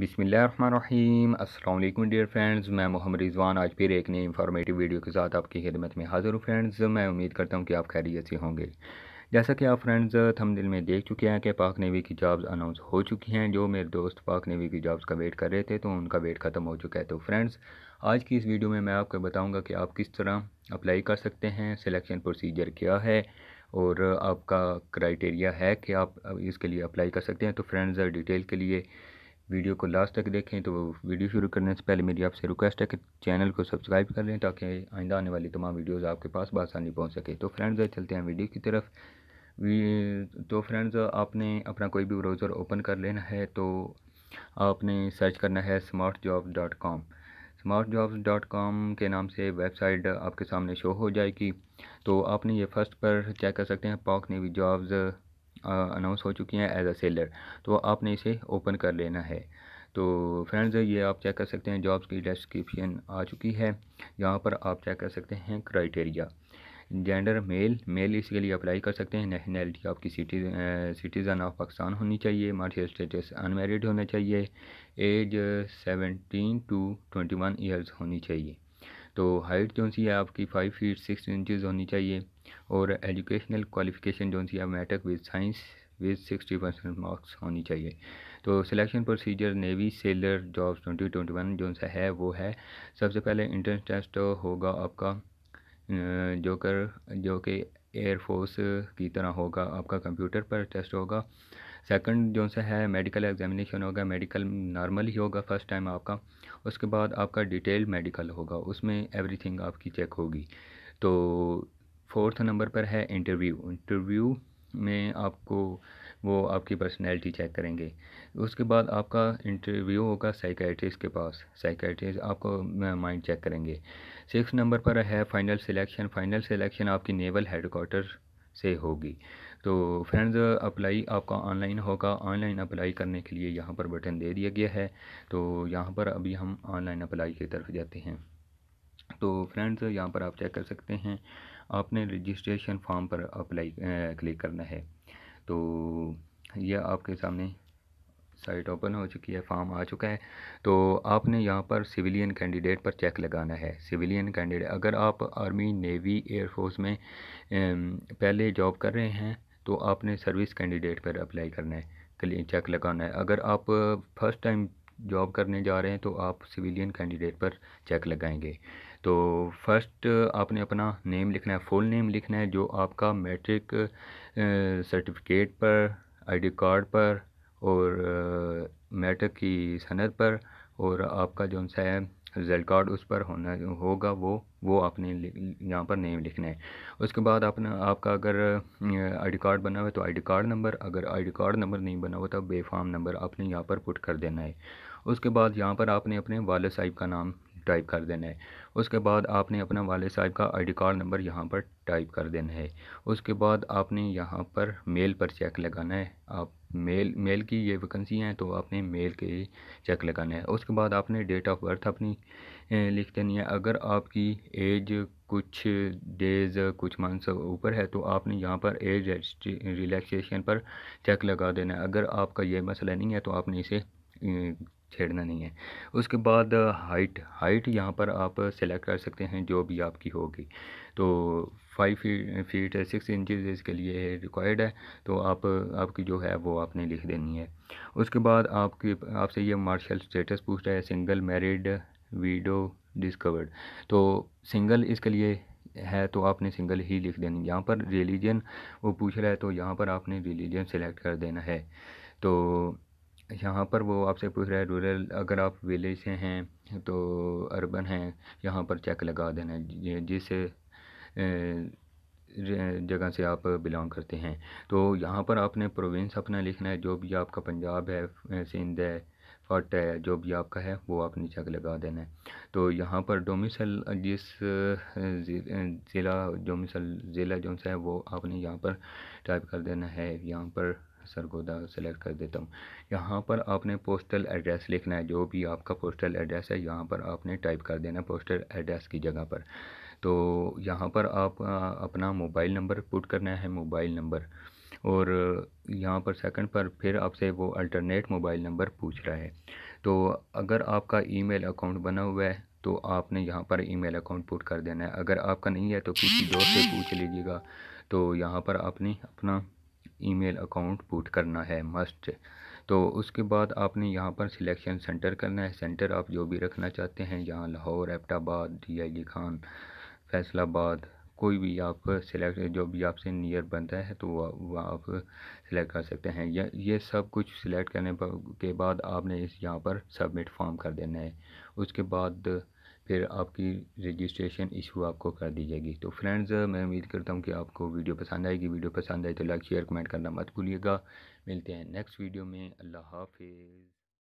बिसमीम अल्लाम dear friends मैं मोहम्मद रिजवान आज फिर एक नई इन्फॉर्मेटिव वीडियो के साथ आपकी खिदमत में हाज़िर हूँ फ्रेंड्स मैं उम्मीद करता हूँ कि आप खैरियत से होंगे जैसा कि आप फ्रेंड्स थम दिल में देख चुके हैं कि पाक नेवी की जॉब्स अनाउंस हो चुकी हैं जो मेरे दोस्त पाक नेवी की जॉब्स का वेट कर रहे थे तो उनका वेट ख़त्म हो चुका है तो फ्रेंड्स आज की इस वीडियो में मैं आपको बताऊँगा कि आप किस तरह अप्लाई कर सकते हैं सिलेक्शन प्रोसीजर क्या है और आपका क्राइटेरिया है कि आप इसके लिए अप्लाई कर सकते हैं तो फ्रेंड्स डिटेल के लिए वीडियो को लास्ट तक देखें तो वीडियो शुरू करने से पहले मेरी आपसे रिक्वेस्ट है कि चैनल को सब्सक्राइब कर लें ताकि आइंदा आने वाली तमाम वीडियोज़ आपके पास बसानी पहुँच सके तो फ्रेंड्स चलते हैं वीडियो की तरफ तो फ्रेंड्स आपने अपना कोई भी ब्राउज़र ओपन कर लेना है तो आपने सर्च करना है smart job dot com smart jobs dot com के नाम से वेबसाइट आपके सामने शो हो जाएगी तो आपने ये फर्स्ट पर चेक कर सकते हैं पाक नेवी जॉब्स अनाउंस हो चुकी हैं एज अ सेलर तो आपने इसे ओपन कर लेना है तो फ्रेंड्स ये आप चेक कर सकते हैं जॉब्स की डिस्क्रिप्शन आ चुकी है यहाँ पर आप चेक कर सकते हैं क्राइटेरिया जेंडर मेल मेल इसके लिए अप्लाई कर सकते हैं नेशनैलिटी आपकी सिटीज़न ऑफ पाकिस्तान होनी चाहिए मार्शल स्टेटस अनमेरिड होना चाहिए age seventeen to twenty one years होनी चाहिए तो हाइट कौन सी है आपकी फाइव फीट सिक्स इंचज़ होनी चाहिए और एजुकेशनल क्वालिफिकेशन जो सी है matric with science with sixty percent marks होनी चाहिए तो selection procedure navy sailor jobs twenty twenty one जो सा है वो है सबसे पहले इंट्रेंस टेस्ट होगा आपका जो कर जो कि एयरफोर्स की तरह होगा आपका कंप्यूटर पर टेस्ट होगा सेकंड जो सा है मेडिकल एग्जामिनेशन होगा मेडिकल नॉर्मल ही होगा फर्स्ट टाइम आपका उसके बाद आपका डिटेल मेडिकल होगा उसमें एवरीथिंग आपकी चेक होगी तो फोर्थ नंबर पर है इंटरव्यू इंटरव्यू में आपको वो आपकी पर्सनैलिटी चेक करेंगे उसके बाद आपका इंटरव्यू होगा साइकैट्रिस्ट के पास साइकेट्रिस्ट आपको माइंड चेक करेंगे सिक्स नंबर पर है फ़ाइनल सिलेक्शन फाइनल सिलेक्शन आपकी नेवल हेडकोार्टर से होगी तो फ्रेंड्स अप्लाई आपका ऑनलाइन होगा ऑनलाइन अप्लाई करने के लिए यहाँ पर बटन दे दिया गया है तो यहाँ पर अभी हम ऑनलाइन अप्लाई की तरफ जाते हैं तो फ्रेंड्स यहाँ पर आप चेक कर सकते हैं आपने रजिस्ट्रेशन फॉर्म पर अप्लाई क्लिक करना है तो यह आपके सामने साइट ओपन हो चुकी है फॉर्म आ चुका है तो आपने यहाँ पर सिविलियन कैंडिडेट पर चेक लगाना है सिविलियन कैंडिडेट अगर आप आर्मी नेवी एयरफोर्स में पहले जॉब कर रहे हैं तो आपने सर्विस कैंडिडेट पर अप्लाई करना है चेक लगाना है अगर आप फर्स्ट टाइम जॉब करने जा रहे हैं तो आप सिविलियन कैंडिडेट पर चेक लगाएंगे तो फर्स्ट आपने अपना नेम लिखना है फुल नेम लिखना है जो आपका मैट्रिक सर्टिफिकेट पर आईडी कार्ड पर और मैट्रिक की सनद पर और आपका जो है रिज़ल्ट कार्ड उस पर होना होगा वो वो आपने यहाँ पर नेम लिखना है उसके बाद आपने आपका अगर आईडी कार्ड बना हुआ है तो आईडी कार्ड नंबर अगर आईडी कार्ड नंबर नहीं बना हुआ तो बेफाम नंबर आपने यहाँ पर पुट कर देना है उसके बाद यहाँ पर आपने अपने वाले साहिब का नाम टाइप कर देना है उसके बाद आपने अपना वाले साहिब का आईडी कार्ड नंबर यहाँ पर टाइप कर देना है उसके बाद आपने यहाँ पर मेल पर चेक लगाना है आप मेल मेल की ये वैकेंसी हैं तो आपने मेल के चेक लगाना है उसके बाद आपने डेट ऑफ बर्थ अपनी लिख देनी है अगर आपकी एज कुछ डेज़ कुछ मंथ्स ऊपर है तो आपने यहाँ पर एज रिलैक्सेशन पर चेक लगा देना है अगर आपका ये मसला नहीं है तो आपने इसे छेड़ना नहीं है उसके बाद हाइट हाइट यहाँ पर आप सेलेक्ट कर सकते हैं जो भी आपकी होगी तो five feet feet six inches इसके लिए रिक्वायर्ड है तो आप आपकी जो है वो आपने लिख देनी है उसके बाद आपकी आपसे ये मार्शल स्टेटस पूछ रहा है सिंगल मैरिड वीडो डिस्कवर्ड तो सिंगल इसके लिए है तो आपने सिंगल ही लिख देनी यहाँ पर रिलीजन वो पूछ रहा है तो यहाँ पर आपने रिलीजन सेलेक्ट कर देना है तो यहाँ पर वो आपसे पूछ रहा है रूरल अगर आप विलेज से हैं तो अर्बन हैं यहाँ पर चेक लगा देना जिस जगह से आप बिलोंग करते हैं तो यहाँ पर आपने प्रोविंस अपना लिखना है जो भी आपका पंजाब है सिंध है फट है जो भी आपका है वो आपने चेक लगा देना है तो यहाँ पर डोमिसल जिस ज़िला डोमिसल ज़िला जो है वो आपने यहाँ पर टाइप कर देना है यहाँ पर सरगोदा सेलेक्ट कर देता हूँ यहाँ पर आपने पोस्टल एड्रेस लिखना है जो भी आपका पोस्टल एड्रेस है यहाँ पर आपने टाइप कर देना पोस्टल एड्रेस की जगह पर तो यहाँ पर आप अपना मोबाइल नंबर पुट करना है मोबाइल नंबर और यहाँ पर सेकंड पर फिर आपसे वो अल्टरनेट मोबाइल नंबर पूछ रहा है तो अगर आपका ईमेल अकाउंट बना हुआ है तो आपने यहाँ पर ईमेल अकाउंट पुट कर देना है अगर आपका नहीं है तो किसी दोस्त से पूछ लीजिएगा तो यहाँ पर आपने अपना ईमेल अकाउंट बूट करना है मस्ट तो उसके बाद आपने यहाँ पर सिलेक्शन सेंटर करना है सेंटर आप जो भी रखना चाहते हैं यहाँ लाहौर एबटाबाद डी खान फैसलाबाद कोई भी आप सिलेक्ट जो भी आपसे नियर बनता है तो वह आप सिलेक्ट कर सकते हैं ये सब कुछ सिलेक्ट करने के बाद आपने इस यहाँ पर सबमिट फॉर्म कर देना है उसके बाद फिर आपकी रजिस्ट्रेशन इशू आपको कर दी जाएगी तो फ्रेंड्स मैं उम्मीद करता हूँ कि आपको वीडियो पसंद आएगी वीडियो पसंद आए तो लाइक शेयर कमेंट करना मत भूलिएगा मिलते हैं नेक्स्ट वीडियो में अल्लाह हाफिज़